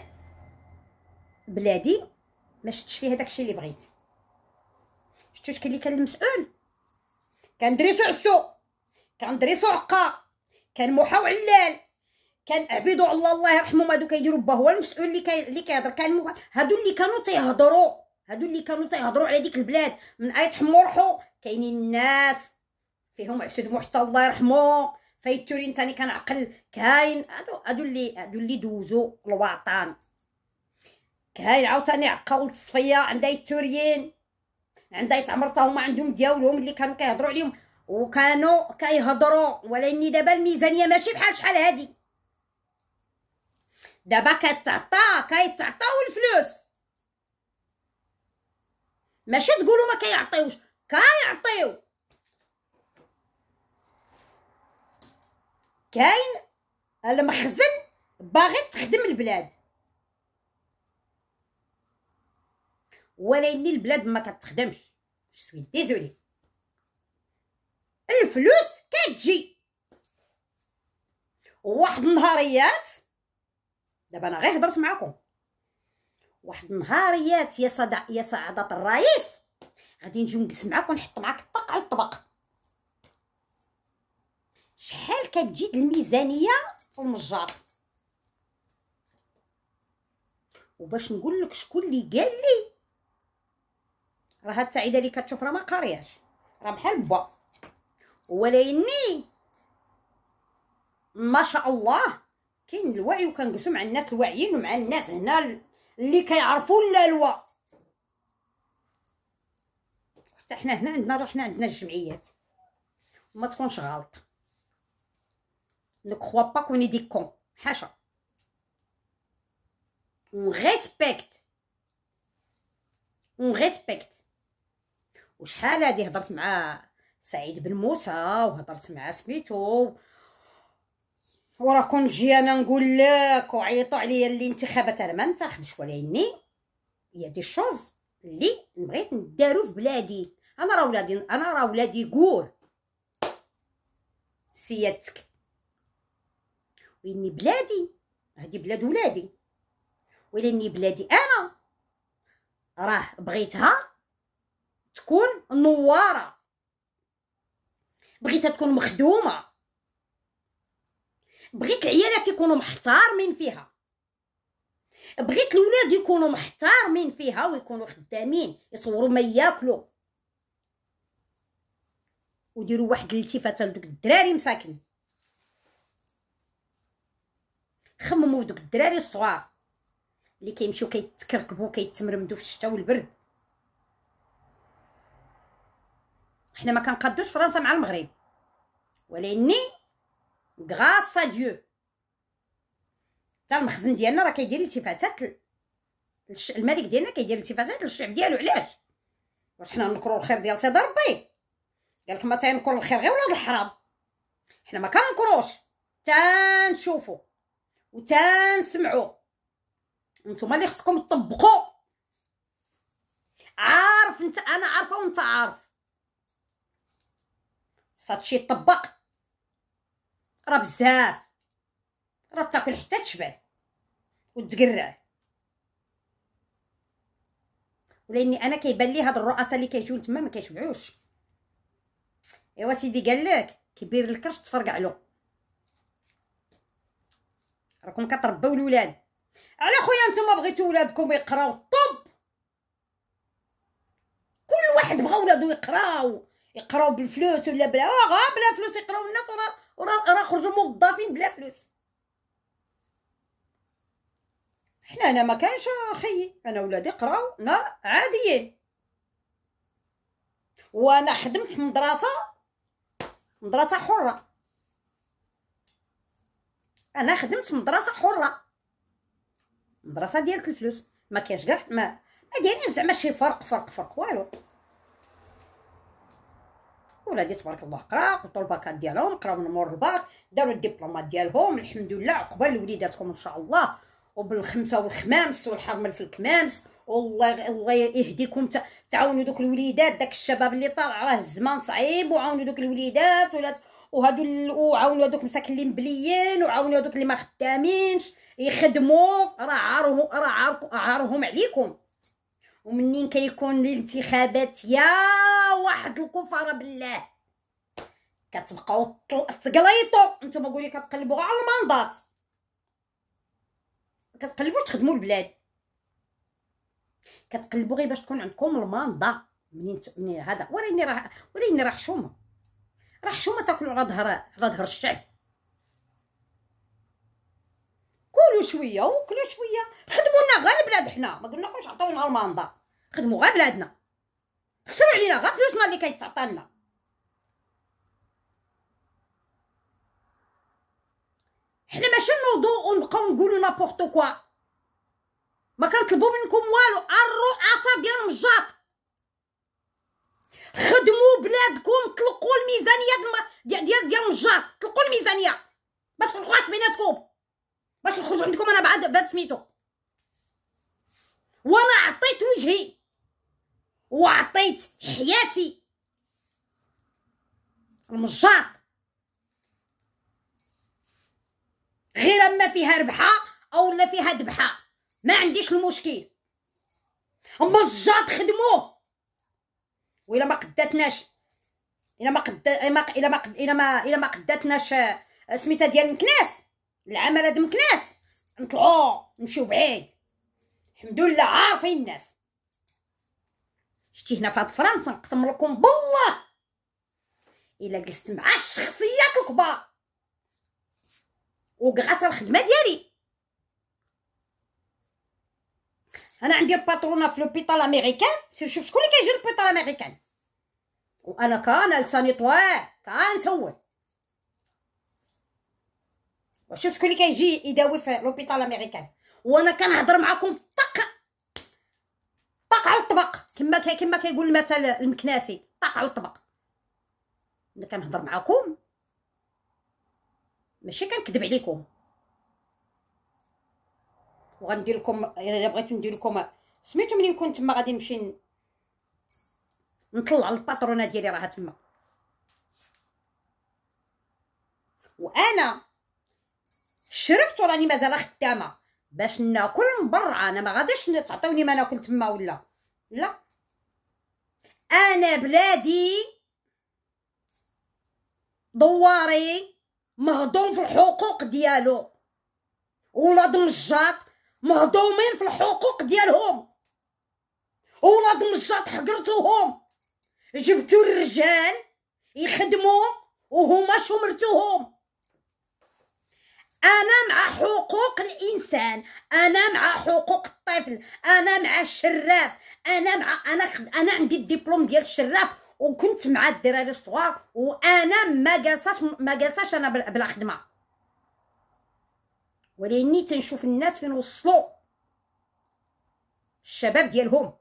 بلادي ما شفتش فيه داكشي اللي بغيت شفتو شكون اللي كان المسؤول كان دريسو عسو كان دريسو عقا كان محاو علال كان عبيدو الله الله يرحمهم هادو كيديروا با هو المسؤول اللي كي اللي كيهضر كان مو... هادو اللي كانوا تيهضروا هادو اللي كانوا تيهضروا على ديك البلاد من ايت حمورحو كاينين الناس فيهم عسد محتى الله يرحمو فايتورين تاني كنعقل كاين هادو هادو اللي هادو اللي دوزو الوطن كاين عاوتاني عقاول الصفيه عندها التوريين عندها يتعمر حتى هما عندهم دياولهم اللي كانوا كيهضروا عليهم وكانوا كيهضروا ولكن دابا الميزانيه ماشي بحال شحال هادي دابا كتعطى كيتعطاو الفلوس ماشي تقولوا ما كيعطيوش كيعطيو كاين المخزن باغي تخدم البلاد ولكن البلاد ما كتخدمش سوي ديزولي الفلوس كتجي واحد النهاريات دابا انا غير هضرت معاكم واحد النهاريات يا صدع يا سعادة الرئيس غادي نجي نجلس معاك ونحط معاك الطبق على الطبق شحال كتجي الميزانية والمجار وباش نقول لك شكون اللي قال لي راه هاد سعيده اللي كتشوف راه ما قارياش راه بحال با ولكني ما شاء الله كاين الوعي وكنجلسوا مع الناس الواعيين ومع الناس هنا اللي كيعرفوا اللالوا حتى حنا هنا عندنا رحنا عندنا الجمعيات وما تكونش غلط نو crois با كوني دي كون حاشا اون ريسبكت اون ريسبكت وشحال هادي هضرت مع سعيد بن موسى وهضرت مع سميتو وراكم جي انا نقول لك وعيطوا عليا الانتخابات انا ما منتخبش ولكني هي دي شوز اللي بغيت ندارو في بلادي انا راه ولادي انا راه ولادي قول سيادتك واني بلادي هذه بلاد ولادي ولاني بلادي انا راه بغيتها تكون نواره بغيتها تكون مخدومه بغيت العيالات يكونوا محترمين فيها بغيت الولاد يكونوا محترمين فيها ويكونوا خدامين يصوروا ما ياكلوا وديروا واحد الالتفاته لدوك الدراري مساكن خمموا دوك الدراري الصغار اللي كيمشيو كيتكركبوا كيتمرمدوا في الشتاء والبرد حنا ما كنقادوش فرنسا مع المغرب ولاني غراس ديو حتى المخزن ديالنا راه كيدير التفاتات الملك ديالنا كيدير التفاتات للشعب ديالو علاش واش حنا نكرو الخير ديال سيدي ربي قالك ما تنكروا الخير غير ولاد الحرام حنا ما كنكروش وتا نسمعو نتوما اللي خصكم تطبقو عارف انت انا عارفه وانت عارف هادشي يطبق راه بزاف راه تاكل حتى تشبع وتقرع ولاني انا كيبان لي هاد الرؤساء اللي كيجيو تما ما كيشبعوش ايوا سيدي قال لك كبير الكرش تفرقع له راكم كتربوا الاولاد على خويا نتوما بغيتو ولادكم يقراو الطب كل واحد بغا ولادو يقراو يقراو بالفلوس ولا بلا آه، آه، بلا فلوس يقراو الناس وراه وراه خرجوا موظفين بلا فلوس حنا هنا ما كانش اخي انا ولادي قراو نا عاديين وانا خدمت في مدرسه مدرسه حره انا خدمت في مدرسه حره مدرسه ديال الفلوس ما كاينش كاع ما ما دايرين زعما شي فرق فرق فرق والو ولادي تبارك الله قراو قطوا الباكات ديالهم قراو من مور الباك داروا الدبلومات ديالهم الحمد لله عقبال وليداتكم ان شاء الله وبالخمسه والخمامس والحرمل في الكمامس والله الله يهديكم تعاونوا دوك الوليدات داك الشباب اللي طالع راه الزمان صعيب وعاونوا دوك الوليدات ولات وهادو وعاونوا هادوك مساكن اللي مبليين وعاونوا هادوك اللي ما خدامينش يخدموا راه عارهم راه عارهم عليكم ومنين كيكون الانتخابات يا واحد الكفاره بالله كتبقاو تقليطوا نتوما قولي كتقلبوا على المنضات كتقلبوا تخدموا البلاد كتقلبوا غير باش تكون عندكم المانضه منين منين هذا وريني راه وريني راه حشومه راه حشومه تاكلوا على ظهر على ظهر الشعب كلوا شويه وكلوا شويه خدمونا لنا غير البلاد حنا ما قلناكمش عطيونا المانضه خدموا غير بلادنا حسروا علينا غير فلوسنا اللي كيتعطى لنا حنا ماشي نوضو ونبقاو نقولو نابورتو كوا ما كنطلبو منكم والو الرؤساء عصا مجاط خدموا بلادكم طلقوا الميزانيه ديال ديال ديال مجاط طلقوا الميزانيه باش تخرجوا بيناتكم باش نخرج عندكم انا بعد بعد سميتو وانا عطيت وجهي وعطيت حياتي المجار غير اما فيها ربحه او لا فيها ذبحه ما عنديش المشكل اما الجاد خدموه والا ما قداتناش الا ما قد الا ما الا ما الا ما قداتناش آه، سميتها ديال مكناس العمل هاد مكناس نطلعو نمشيو بعيد الحمد لله عارفين الناس شتي هنا فهاد فرنسا نقسم لكم بالله الا جلست مع الشخصيات الكبار وقعت الخدمه ديالي انا عندي باترونا في لوبيتال امريكان سير شوف شكون اللي كيجي لوبيتال امريكان وانا كان لساني طويل كنسول وشوف شكون اللي كيجي يداوي في لوبيتال امريكان وانا كنهضر معاكم طق طاق على الطبق كما كما كيقول المثل المكناسي طاق على الطبق انا كنهضر معاكم ماشي كنكذب عليكم وغندير لكم الا بغيتو ندير لكم سميتو ملي كنت تما غادي نمشي نطلع الباترونه ديالي راها تما وانا شرفت وراني مازال خدامه باش ناكل من برا انا ما غاديش تعطوني ما ناكل تما ولا لا انا بلادي دواري مهضوم في الحقوق ديالو ولاد نجاط مهضومين في الحقوق ديالهم ولاد نجاط حقرتوهم جبتو الرجال يخدموا وهما شمرتوهم انا مع حقوق الانسان انا مع حقوق الطفل انا مع الشراف انا مع انا خد... انا عندي الدبلوم ديال الشراف وكنت مع الدراري الصغار وانا ما قاساش ما قاساش انا بلا خدمه ولاني تنشوف الناس فين وصلوا الشباب ديالهم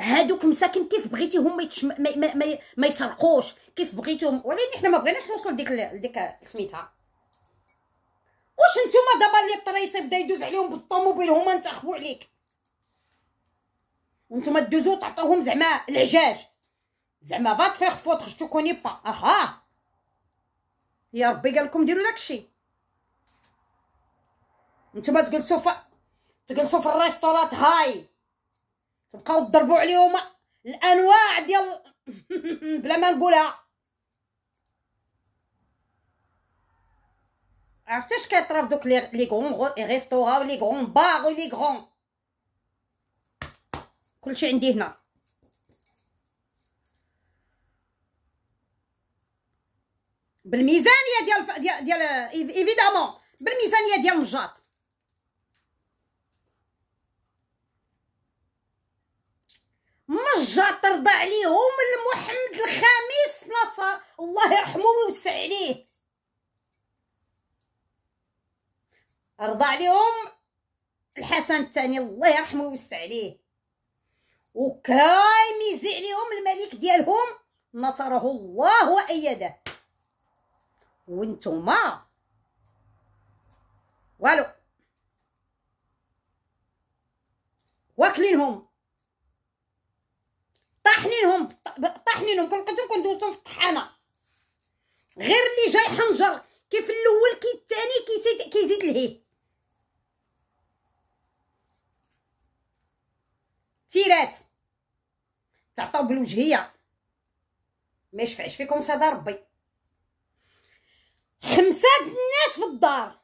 هادوك مساكن كيف بغيتيهم يتشم... ما, ما, ما, ما يسرقوش كيف بغيتهم ولكن حنا ما بغيناش نوصلوا لديك لديك سميتها واش نتوما دابا اللي الطريص بدا يدوز عليهم بالطوموبيل هما نتاخبو عليك وانتوما دوزو تعطوهم زعما العجاج زعما فات فيغ فوتر شتو كوني با اها يا ربي قال لكم ديروا داكشي نتوما تجلسوا ف تجلسوا في الريستورات هاي تبقاو تضربوا عليهم الانواع ديال بلا ما نقولها عرفتي اش كيطرا في دوك لي لي غون ريستورا ولي غون بار ولي غون كلشي عندي هنا بالميزانيه ديال ديال ايفيدامون بالميزانيه ديال مجاط مجا ترضى عليهم المحمد الخامس نصر الله يرحمه ويوسع عليه رضى عليهم الحسن الثاني الله يرحمه ويوسع عليه وكاين يزي عليهم الملك ديالهم نصره الله وأيده وانتوما والو واكلينهم طاحنينهم طاحنينهم كنقدهم كندوزتهم في الطحانه غير اللي جاي حنجر كيف الاول كي الثاني كيزيد كيزيد لهيه تيرات تعطاو بالوجهيه ما يشفعش فيكم صدى ربي خمسه الناس في الدار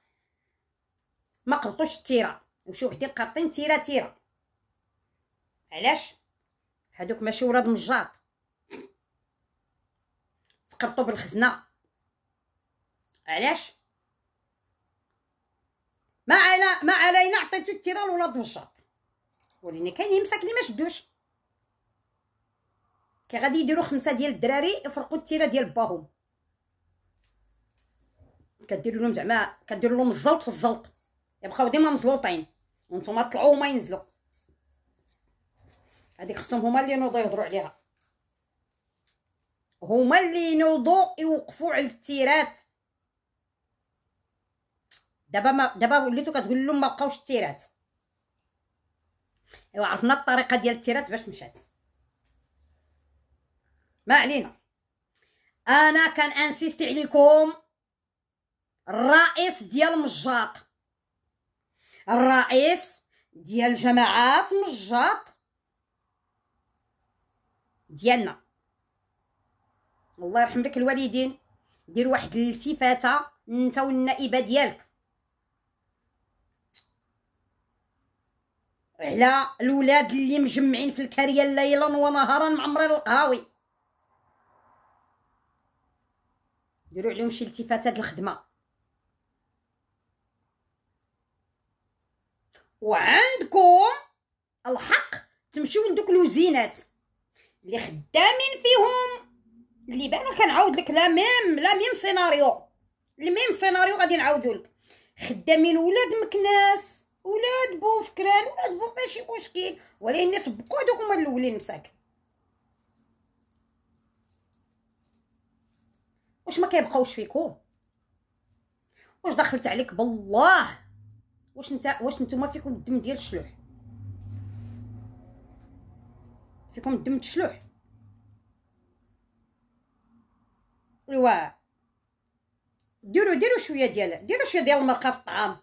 ما قبطوش التيره وشو وحدين قابطين تيره تيره علاش هادوك ماشي ولاد مجار تقرطو بالخزنه علاش ما على ما علينا عطيتو التيران ولا ضجر ولينا كاينين مساكنين ما شدوش كي غادي يديرو خمسه ديال الدراري يفرقو التيره ديال باهم كديروا لهم زعما كديروا لهم الزلط في الزلط يبقاو ديما مزلوطين وانتوما طلعو وما ينزلو هذيك خصهم هما اللي ينوضوا يهضروا عليها هما اللي ينوضوا يوقفوا على التيرات دابا ما دابا وليتو كتقول لهم ما بقاوش التيرات ايوا عرفنا الطريقه ديال التيرات باش مشات ما علينا انا كان انسيستي عليكم الرئيس ديال مجاق الرئيس ديال جماعات مجاق ديالنا الله يرحم لك الوالدين دير واحد الالتفاته انت والنائبه ديالك على الولاد اللي مجمعين في الكاريه ليلا ونهارا معمرين القهاوي ديروا عليهم شي التفاته التفاتات الخدمه وعندكم الحق تمشيو لدوك الوزينات اللي خدامين فيهم اللي بانا كنعاود لك لا ميم لا ميم سيناريو الميم سيناريو غادي نعاودو لك خدامين ولاد مكناس ولاد بوفكران ولاد بوف ماشي مشكل ولكن سبقوا هادوك هما الاولين مساك واش ما كيبقاوش فيكم واش دخلت عليك بالله واش نتا واش نتوما فيكم الدم ديال الشلوح فيكم الدم تشلوح ايوا ديروا ديروا شويه ديال ديروا شويه ديال المرقه في الطعام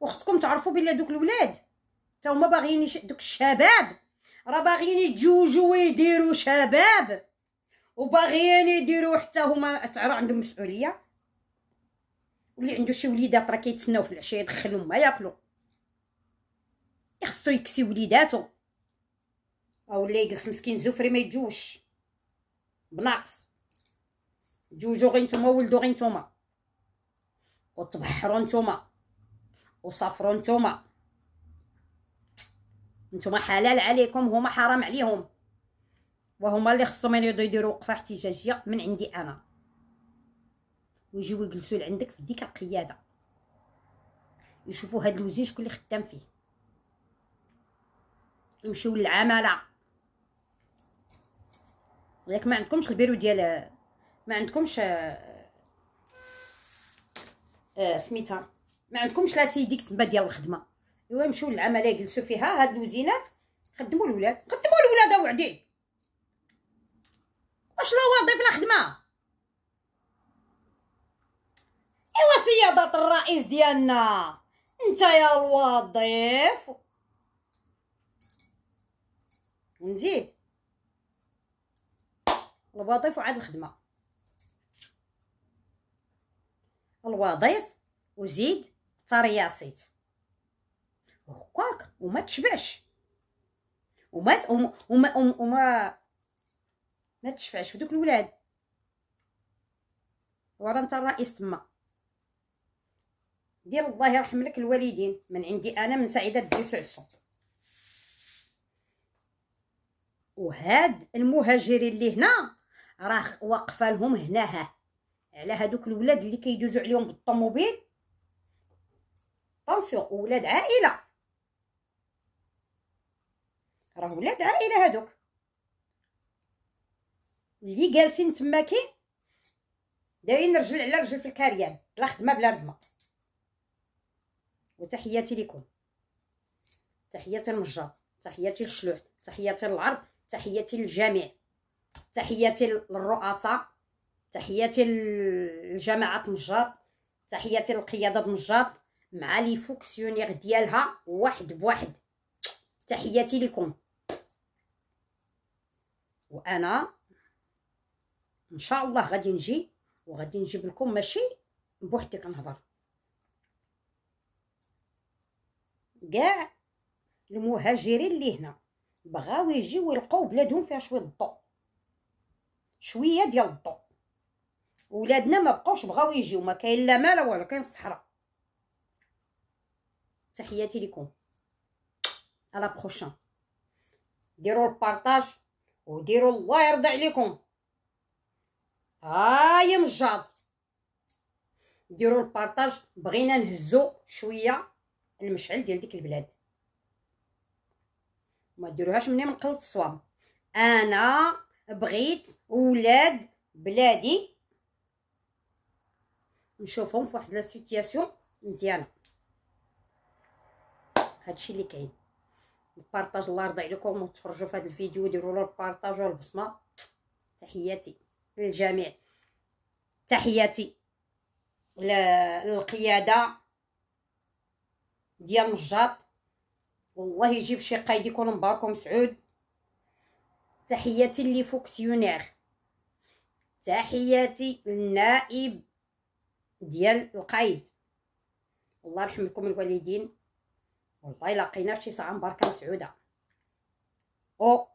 وخصكم تعرفوا بلي دوك الولاد تا هما باغيين دوك الشباب راه باغيين يتزوجوا ويديروا شباب وباغيين يديروا حتى هما راه عندهم مسؤوليه واللي عنده شي وليدات راه كيتسناو في العشيه يدخلهم ما ياكلوا يخصو يكسي وليداتو اولا يجلس مسكين زوفري ما يتجوش بناقص جوجو غي نتوما ولدو غي نتوما وتبحرو نتوما وسافرو نتوما نتوما حلال عليكم هما حرام عليهم وهما اللي خصهم يريدو يديروا وقفه احتجاجيه من عندي انا ويجيو يجلسوا لعندك في ديك القياده يشوفوا هاد الوزير شكون اللي خدام فيه يمشيو للعماله ياك ما عندكمش البيرو ديال ما عندكمش آه، آه، سميتها ما عندكمش لا سيديك ديال الخدمه ايوا يمشيو للعماله يجلسوا فيها هاد الوزينات خدموا الولاد خدموا الولاد وعدي واش لا وظيفه لا خدمه ايوا سياده الرئيس ديالنا انت يا الوظيف ونزيد الوظيف وعاد الخدمه الوظيف وزيد ترياسيت هكاك وما تشبعش وما وما وما, وما ما تشفعش فدوك الولاد ورا نتا الرئيس تما دير الله يرحم لك الوالدين من عندي انا من سعيده الدفعسو وهاد المهاجرين اللي هنا راه واقفه لهم هنا ها على هادوك الولاد اللي كيدوزوا عليهم بالطوموبيل طونسيون ولاد عائله راه ولاد عائله هادوك اللي جالسين تما دايرين رجل على رجل في الكاريان لا خدمه بلا رحمه وتحياتي لكم تحياتي للنجار تحياتي للشلوح تحياتي للعرب تحياتي للجميع تحياتي للرؤساء تحياتي لجماعه مجاط تحياتي لقياده مجاط مع لي فوكسيونير ديالها واحد بواحد تحياتي لكم وانا ان شاء الله غادي نجي وغادي نجيب لكم ماشي بوحدي كنهضر كاع المهاجرين اللي هنا بغاو يجيو يلقاو بلادهم فيها شويه الضو شويه ديال الضو ولادنا ما بقاوش بغاو يجيو ما كاين لا لا والو كاين الصحراء تحياتي لكم على بروشان ديروا البارطاج وديروا الله يرضى عليكم هاي مجاد ديروا البارطاج بغينا نهزو شويه المشعل ديال ديك البلاد ما ديروهاش مني من قلة الصواب انا بغيت ولاد بلادي نشوفهم في واحد لا سيتياسيون مزيانه هادشي اللي كاين البارطاج الله يرضي عليكم وتفرجوا في هذا الفيديو ديروا له البارطاج والبصمه تحياتي للجميع تحياتي للقياده ديال نجاط والله يجيب شي قايد يكون مباركم سعود تحياتي لي فوكسيونير تحياتي للنائب ديال القايد الله يرحم لكم الوالدين والله الا لقينا فشي ساعه مباركه مسعوده او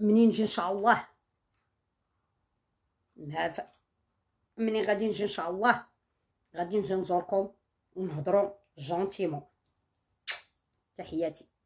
منين نجي ان شاء الله مهافة منين غادي نجي ان شاء الله غادي نجي نزوركم ونهضروا جونتيمون تحياتي